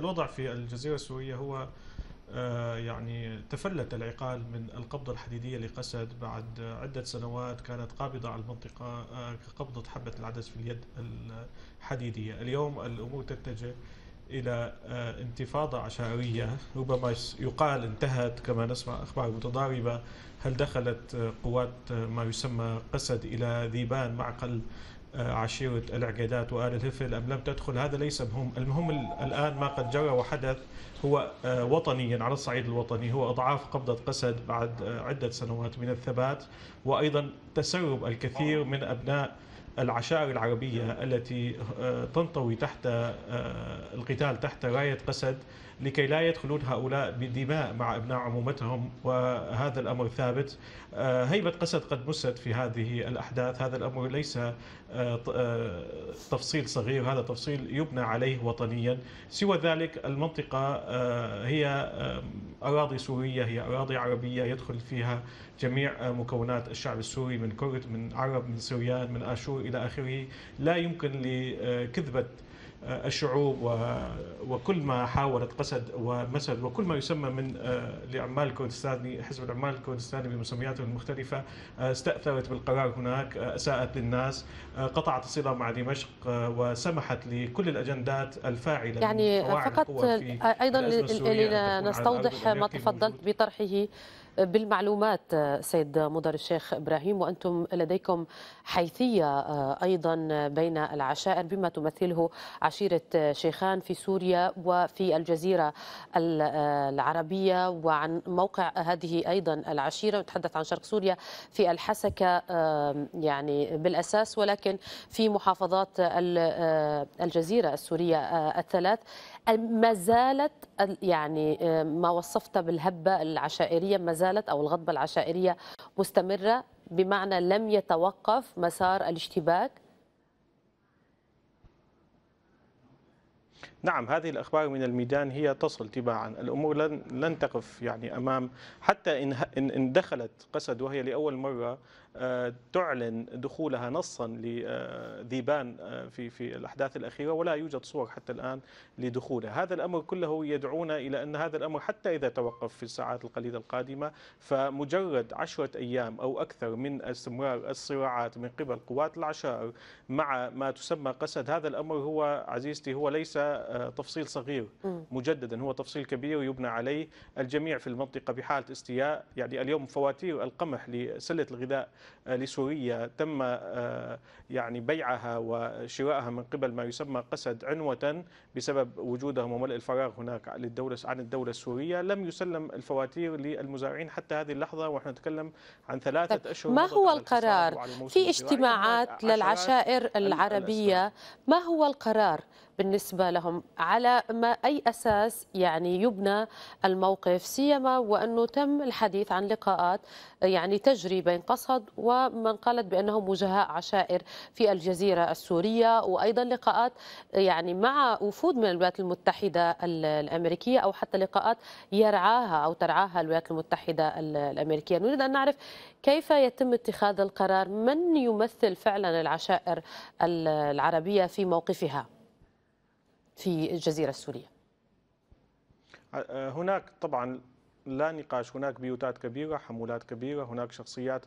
الوضع في الجزيرة السورية هو آه، يعني تفلت العقال من القبضة الحديدية لقسد بعد عدة سنوات كانت قابضة على المنطقة آه، كقبضة حبة العدس في اليد الحديدية اليوم الأمور تتجه إلى آه، انتفاضة عشائرية ربما يقال انتهت كما نسمع أخبار متضاربة هل دخلت قوات ما يسمى قسد إلى ذيبان معقل عشيرة العقيدات وآل الهفل أم لم تدخل هذا ليس مهم المهم الآن ما قد جرى وحدث هو آه، وطنيا على الصعيد الوطني هو أضعاف قبضة قسد بعد آه، عدة سنوات من الثبات وأيضا تسرب الكثير من أبناء العشائر العربية التي آه، تنطوي تحت القتال تحت راية قسد لكي لا يدخلون هؤلاء بدماء مع ابناء عمومتهم وهذا الامر ثابت آه، هيبه قسد قد مست في هذه الاحداث هذا الامر ليس آه، آه، تفصيل صغير هذا تفصيل يبنى عليه وطنيا سوى ذلك المنطقه هي اراضي سوريه هي اراضي عربيه يدخل فيها جميع مكونات الشعب السوري من كرد من عرب من سوريان من اشور الى اخره لا يمكن لكذبه الشعوب وكل ما حاولت قسد ومسد وكل ما يسمى من آه، لعمال الكردستاني حزب العمال الكردستاني بمسمياته المختلفه آه، استأثرت بالقرار هناك آه، اساءت للناس قطعت الصله مع دمشق وسمحت لكل الاجندات الفاعله يعني فقط ايضا لنستوضح ما تفضلت بطرحه بالمعلومات سيد مضر الشيخ إبراهيم وأنتم لديكم حيثية آه، أيضا بين العشائر بما تمثله عشيرة شيخان في سوريا وفي الجزيرة آه، العربية وعن موقع هذه أيضا العشيرة نتحدث عن شرق سوريا في الحسكة يعني بالأساس ولكن في محافظات آه، الجزيرة السورية الثلاث ما زالت يعني آه، ما وصفت بالهبة العشائرية ما زالت أو الغضبة العشائرية مستمرة بمعنى لم يتوقف مسار الاشتباك نعم هذه الأخبار من الميدان هي تصل تباعا الأمور لن, لن تقف يعني أمام حتى إن, إن دخلت قسد وهي لأول مرة تعلن دخولها نصا لذيبان آه، في في الاحداث الاخيره ولا يوجد صور حتى الان لدخولها، هذا الامر كله يدعونا الى ان هذا الامر حتى اذا توقف في الساعات القليله القادمه فمجرد عشرة ايام او اكثر من استمرار الصراعات من قبل قوات العشائر مع ما تسمى قسد هذا الامر هو عزيزتي هو ليس آه، تفصيل صغير مجددا هو تفصيل كبير يبنى عليه الجميع في المنطقه بحاله استياء، يعني اليوم فواتير القمح لسله الغذاء لسوريا تم آه، يعني بيعها وشرائها من قبل ما يسمى قسد عنوة بسبب وجودهم وملء الفراغ هناك للدولة عن الدولة السورية لم يسلم الفواتير للمزارعين حتى هذه اللحظة ونحن نتكلم عن ثلاثة أشهر ما هو القرار في اجتماعات للعشائر العربية ما هو القرار بالنسبة لهم على ما أي أساس يعني يبنى الموقف سيما وأنه تم الحديث عن لقاءات يعني تجري بين قصد ومن قالت بأنهم وجهاء عشائر في الجزيرة السورية وأيضا لقاءات يعني مع وفود من الولايات المتحدة الأمريكية أو حتى لقاءات يرعاها أو ترعاها الولايات المتحدة الأمريكية نريد أن نعرف كيف يتم اتخاذ القرار من يمثل فعلا العشائر العربية في موقفها في الجزيرة السورية آه، آه، هناك طبعا لا نقاش هناك بيوتات كبيرة حمولات كبيرة هناك شخصيات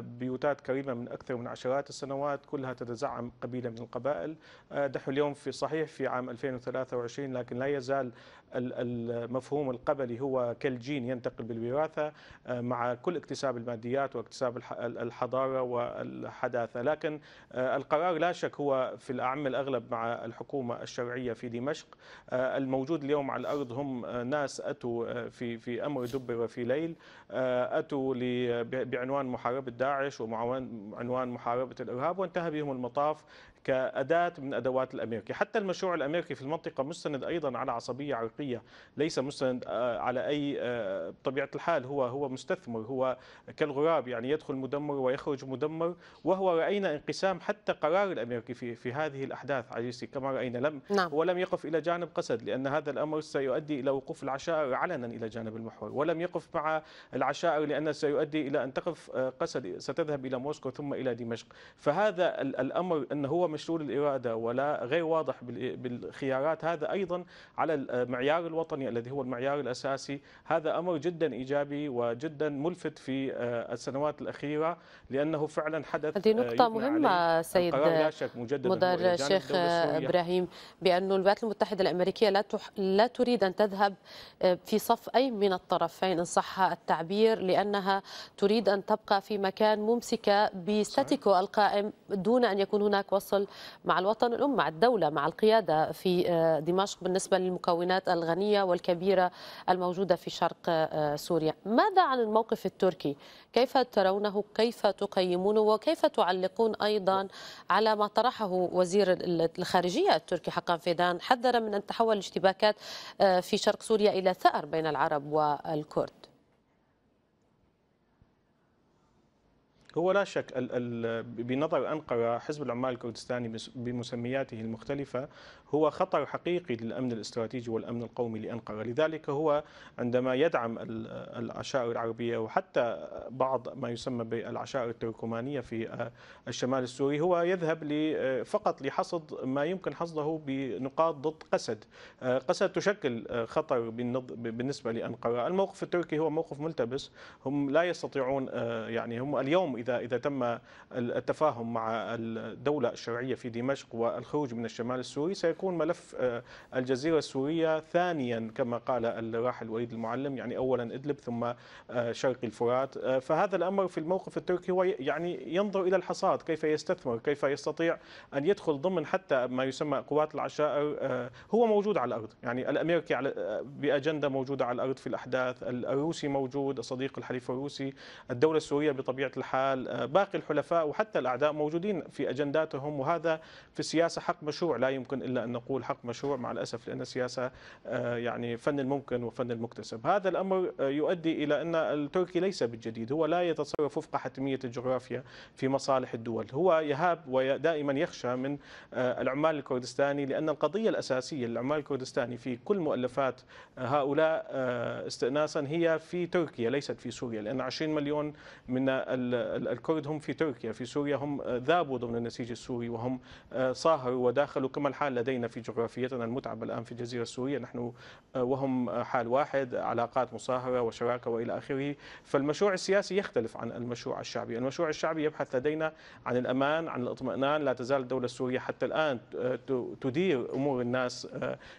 بيوتات كريمة من أكثر من عشرات السنوات كلها تتزعم قبيلة من القبائل آه، دحوا اليوم في صحيح في عام 2023 لكن لا يزال المفهوم القبلي هو كالجين ينتقل بالوراثة آه، مع كل اكتساب الماديات واكتساب الحضارة والحداثة لكن آه، القرار لا شك هو في الأعم الأغلب مع الحكومة الشرعية في دمشق الموجود اليوم على الأرض هم ناس أتوا في في أمر دبر في ليل أتوا بعنوان محاربة محاربة داعش وعنوان محاربة الإرهاب وانتهى بهم المطاف كأداة من أدوات الأمريكي حتى المشروع الأمريكي في المنطقة مستند أيضا على عصبية عرقية ليس مستند آه، على أي آه، بطبيعة الحال هو هو مستثمر هو كالغراب يعني يدخل مدمر ويخرج مدمر وهو رأينا انقسام حتى قرار الأمريكي في في هذه الأحداث عزيزي كما رأينا لم نعم. ولم يقف إلى جانب قسد لأن هذا الأمر سيؤدي إلى وقوف العشائر علنا إلى جانب المحور ولم يقف مع العشائر لأن سيؤدي إلى أن تقف آه، قسد ستذهب إلى موسكو ثم إلى دمشق فهذا الأمر أن هو مشلول الإرادة ولا غير واضح بالخيارات هذا أيضا على المعيار الوطني الذي هو المعيار الأساسي هذا أمر جدا إيجابي وجدا ملفت في آه، السنوات الأخيرة لأنه فعلا حدث هذه آه، نقطة مهمة سيد مدار الشيخ إبراهيم بأن الولايات المتحدة الأمريكية لا, تح... لا تريد أن تذهب آه، في صف أي من الطرفين إن صح التعبير لأنها تريد أن تبقى في مكان ممسكة بستاتيكو القائم دون أن يكون هناك وصل مع الوطن الأم مع الدولة مع القيادة في آه، دمشق بالنسبة للمكونات الغنية والكبيرة الموجودة في شرق آه، سوريا ماذا عن الموقف التركي؟ كيف ترونه؟ كيف تقيمونه؟ وكيف تعلقون أيضا على ما طرحه وزير الخارجية التركي حقان فيدان حذر من أن تحول الاشتباكات آه، في شرق سوريا إلى ثأر بين العرب والكرد هو لا شك بنظر أنقرة حزب العمال الكردستاني بمسمياته المختلفة هو خطر حقيقي للأمن الاستراتيجي والأمن القومي لأنقرة لذلك هو عندما يدعم العشائر العربية وحتى بعض ما يسمى بالعشائر التركمانية في الشمال السوري هو يذهب فقط لحصد ما يمكن حصده بنقاط ضد قسد قسد تشكل خطر بالنسبة لأنقرة الموقف التركي هو موقف ملتبس هم لا يستطيعون يعني هم اليوم إذا إذا تم التفاهم مع الدولة الشرعية في دمشق والخروج من الشمال السوري سيكون ملف آه، الجزيرة السورية ثانيا كما قال الراحل وليد المعلم يعني أولا إدلب ثم آه، شرق الفرات آه، فهذا الأمر في الموقف التركي هو يعني ينظر إلى الحصاد كيف يستثمر كيف يستطيع أن يدخل ضمن حتى ما يسمى قوات العشائر هو موجود على الأرض يعني الأمريكي على بأجندة موجودة على الأرض في الأحداث الروسي موجود الصديق الحليف الروسي الدولة السورية بطبيعة الحال باقي الحلفاء وحتى الأعداء موجودين في أجنداتهم وهذا في السياسة حق مشروع لا يمكن إلا أن نقول حق مشروع مع الأسف لأن السياسة آه، يعني فن الممكن وفن المكتسب هذا الأمر آه، يؤدي إلى أن التركي ليس بالجديد هو لا يتصرف وفق حتمية الجغرافيا في مصالح الدول هو يهاب ودائما يخشى من آه، العمال الكردستاني لأن القضية الأساسية للعمال الكردستاني في كل مؤلفات هؤلاء استئناسا هي في تركيا ليست في سوريا لأن 20 مليون من الكرد هم في تركيا في سوريا هم آه، ذابوا ضمن النسيج السوري وهم آه، صاهروا وداخلوا كما الحال لدينا في جغرافيتنا المتعبة الآن في الجزيرة السورية نحن آه، وهم حال واحد علاقات مصاهرة وشراكة وإلى آخره فالمشروع السياسي يختلف عن المشروع الشعبي المشروع الشعبي يبحث لدينا عن الأمان عن الاطمئنان لا تزال الدولة السورية حتى الآن تدير أمور الناس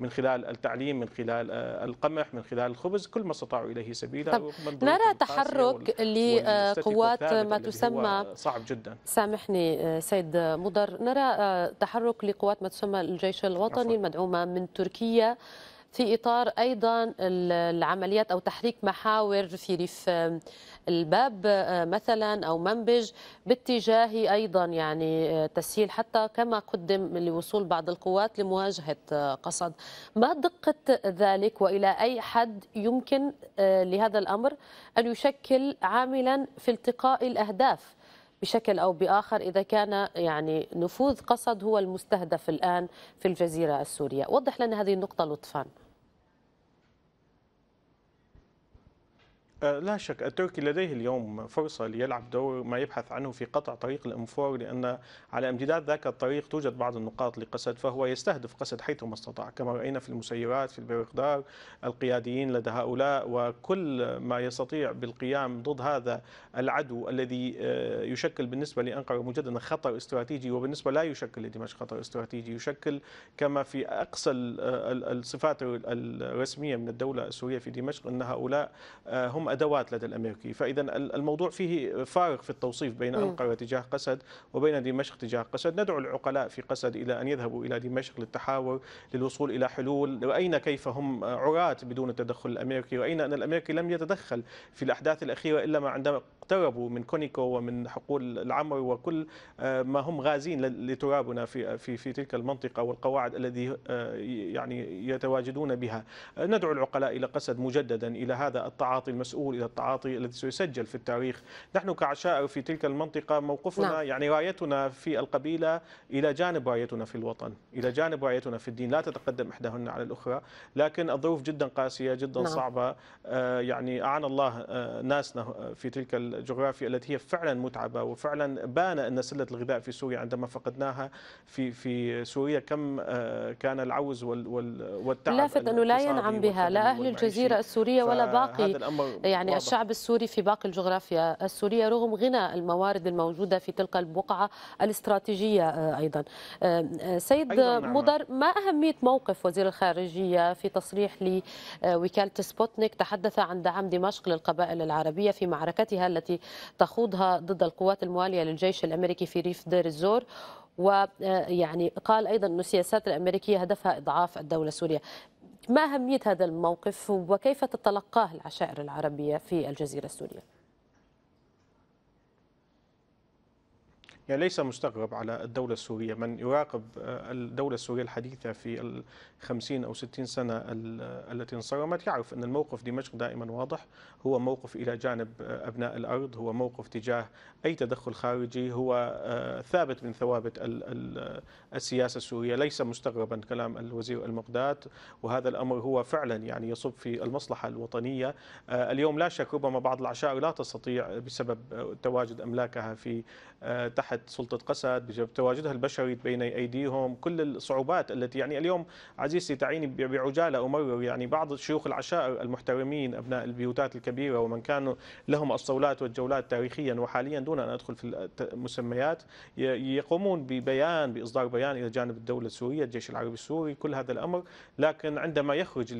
من خلال التعليم من خلال القمح من خلال الخبز كل ما استطاعوا إليه سبيلا نرى تحرك لقوات تسمى صعب جدا سامحني آه، سيد مضر نرى آه، تحرك لقوات ما تسمى الجيش الوطني المدعومة من تركيا في إطار أيضا العمليات أو تحريك محاور في ريف الباب آه، مثلا أو منبج باتجاه أيضا يعني آه، تسهيل حتى كما قدم لوصول بعض القوات لمواجهة آه، قصد ما دقة ذلك وإلى أي حد يمكن لهذا الأمر أن يشكل عاملا في التقاء الأهداف بشكل او باخر اذا كان يعني نفوذ قصد هو المستهدف الان في الجزيره السوريه، وضح لنا هذه النقطه لطفا. أه، لا شك التركي لديه اليوم فرصة ليلعب دور ما يبحث عنه في قطع طريق الانفور لأن على امتداد ذاك الطريق توجد بعض النقاط لقسد فهو يستهدف قسد حيثما استطاع كما رأينا في المسيرات في البرقدار القياديين لدى هؤلاء وكل ما يستطيع بالقيام ضد هذا العدو الذي أه، يشكل بالنسبة لأنقرة مجددا خطر استراتيجي وبالنسبة لا يشكل لدمشق خطر استراتيجي يشكل كما في أقصى الصفات الرسمية من الدولة السورية في دمشق أن هؤلاء أه، هم أدوات لدى الأمريكي فإذا الموضوع فيه فارق في التوصيف بين أنقرة تجاه قسد وبين دمشق تجاه قسد ندعو العقلاء في قسد إلى أن يذهبوا إلى دمشق للتحاور للوصول إلى حلول رأينا كيف هم عراة بدون التدخل الأمريكي رأينا أن الأمريكي لم يتدخل في الأحداث الأخيرة إلا ما عندما اقتربوا من كونيكو ومن حقول العمر وكل آه، ما هم غازين لترابنا في في في تلك المنطقه والقواعد الذي آه، يعني يتواجدون بها ندعو العقلاء الى قسد مجددا الى هذا التعاطي المسؤول الى التعاطي الذي سيسجل في التاريخ نحن كعشائر في تلك المنطقه موقفنا نعم. يعني رايتنا في القبيله الى جانب رايتنا في الوطن الى جانب رايتنا في الدين لا تتقدم احداهن على الاخرى لكن الظروف جدا قاسيه جدا نعم. صعبه آه، يعني اعان الله ناسنا في تلك الجغرافيا التي هي فعلا متعبه وفعلا بان ان سله الغذاء في سوريا عندما فقدناها في في سوريا كم آه، كان العوز والتعب لافت انه لا ينعم بها لا اهل الجزيره السوريه ولا باقي يعني واضح. الشعب السوري في باقي الجغرافيا السوريه رغم غنى الموارد الموجوده في تلك البقعه الاستراتيجيه آه، ايضا آه، سيد نعم. مضر ما اهميه موقف وزير الخارجيه في تصريح لوكاله سبوتنيك تحدث عن دعم دمشق للقبائل العربيه في معركتها التي التي تخوضها ضد القوات الموالية للجيش الأمريكي في ريف دير الزور ويعني آه، قال أيضا أن السياسات الأمريكية هدفها إضعاف الدولة السورية ما أهمية هذا الموقف وكيف تتلقاه العشائر العربية في الجزيرة السورية؟ يعني ليس مستغرب على الدولة السورية من يراقب آه، الدولة السورية الحديثة في الخمسين أو ستين سنة التي انصرمت يعرف أن الموقف دمشق دائما واضح هو موقف إلى جانب آه، أبناء الأرض هو موقف تجاه أي تدخل خارجي هو آه، ثابت من ثوابت السياسة السورية ليس مستغربا كلام الوزير المقداد وهذا الأمر هو فعلا يعني يصب في المصلحة الوطنية اليوم لا شك ربما بعض العشائر لا تستطيع بسبب تواجد أملاكها في تحت تحت سلطه قسد بسبب تواجدها البشري بين ايديهم كل الصعوبات التي يعني اليوم عزيزتي تعيني بعجاله امرر يعني بعض شيوخ العشائر المحترمين ابناء البيوتات الكبيره ومن كانوا لهم الصولات والجولات تاريخيا وحاليا دون ان ادخل في المسميات يقومون ببيان باصدار بيان الى جانب الدوله السوريه الجيش العربي السوري كل هذا الامر لكن عندما يخرج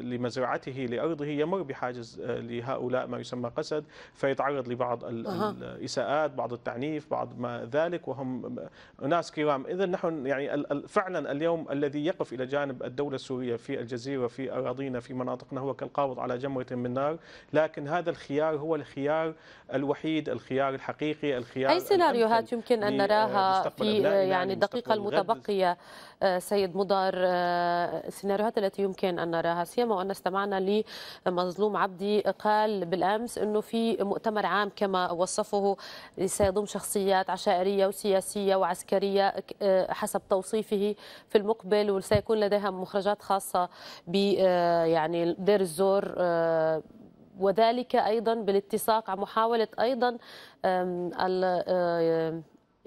لمزرعته لارضه يمر بحاجز آه، لهؤلاء ما يسمى قسد فيتعرض لبعض الاساءات بعض التعنيف بعض بعض ما ذلك وهم ناس كرام إذا نحن يعني فعلا اليوم الذي يقف إلى جانب الدولة السورية في الجزيرة في أراضينا في مناطقنا هو كالقابض على جمرة من نار لكن هذا الخيار هو الخيار الوحيد الخيار الحقيقي الخيار أي سيناريوهات يمكن أن نراها في يعني الدقيقة المتبقية آه، سيد مضار آه، السيناريوهات التي يمكن أن نراها سيما وأن استمعنا لمظلوم عبدي قال بالأمس أنه في مؤتمر عام كما وصفه سيضم شخصيات عمليات عشائرية وسياسية وعسكرية آه، حسب توصيفه في المقبل وسيكون لديها مخرجات خاصة ب آه، يعني دير الزور آه، وذلك ايضا بالاتساق على محاوله ايضا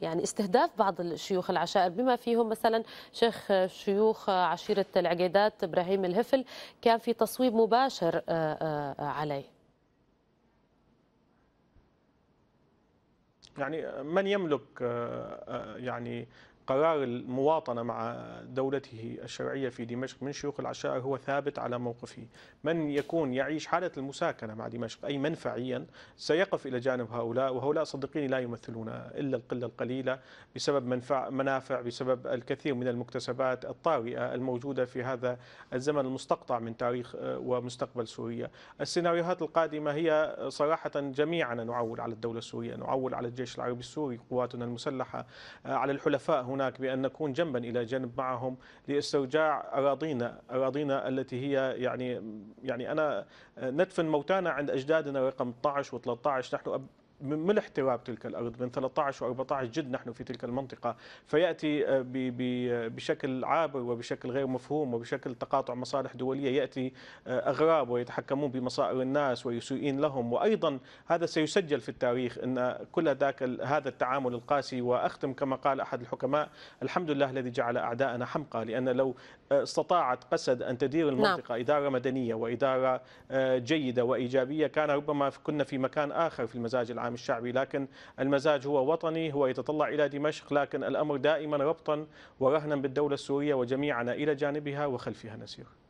يعني استهداف بعض الشيوخ العشائر بما فيهم مثلا شيخ شيوخ عشيره العقيدات ابراهيم الهفل كان في تصويب مباشر عليه يعني من يملك آه، آه، يعني قرار المواطنة مع دولته الشرعية في دمشق من شيوخ العشائر هو ثابت على موقفه من يكون يعيش حالة المساكنة مع دمشق أي منفعيا سيقف إلى جانب هؤلاء وهؤلاء صدقيني لا يمثلون إلا القلة القليلة بسبب منفع منافع بسبب الكثير من المكتسبات الطارئة الموجودة في هذا الزمن المستقطع من تاريخ آه، ومستقبل سوريا السيناريوهات القادمة هي صراحة جميعنا نعول على الدولة السورية نعول على الجيش العربي السوري قواتنا المسلحة آه، على الحلفاء هنا هناك بأن نكون جنبا إلى جنب معهم لاسترجاع أراضينا أراضينا التي هي يعني يعني أنا ندفن موتانا عند أجدادنا رقم 12 و13 نحن من احتواء تلك الارض من 13 و14 جد نحن في تلك المنطقه فياتي آه، بشكل عابر وبشكل غير مفهوم وبشكل تقاطع مصالح دوليه ياتي آه، اغراب ويتحكمون بمصائر الناس ويسيئين لهم وايضا هذا سيسجل في التاريخ ان كل ذاك هذا التعامل القاسي واختم كما قال احد الحكماء الحمد لله الذي جعل اعداءنا حمقى لان لو آه، استطاعت قسد ان تدير نعم. المنطقه نعم. اداره مدنيه واداره جيده وايجابيه كان ربما كنا في مكان اخر في المزاج العام العام الشعبي لكن المزاج هو وطني هو يتطلع إلى دمشق لكن الأمر دائما ربطا ورهنا بالدولة السورية وجميعنا إلى جانبها وخلفها نسير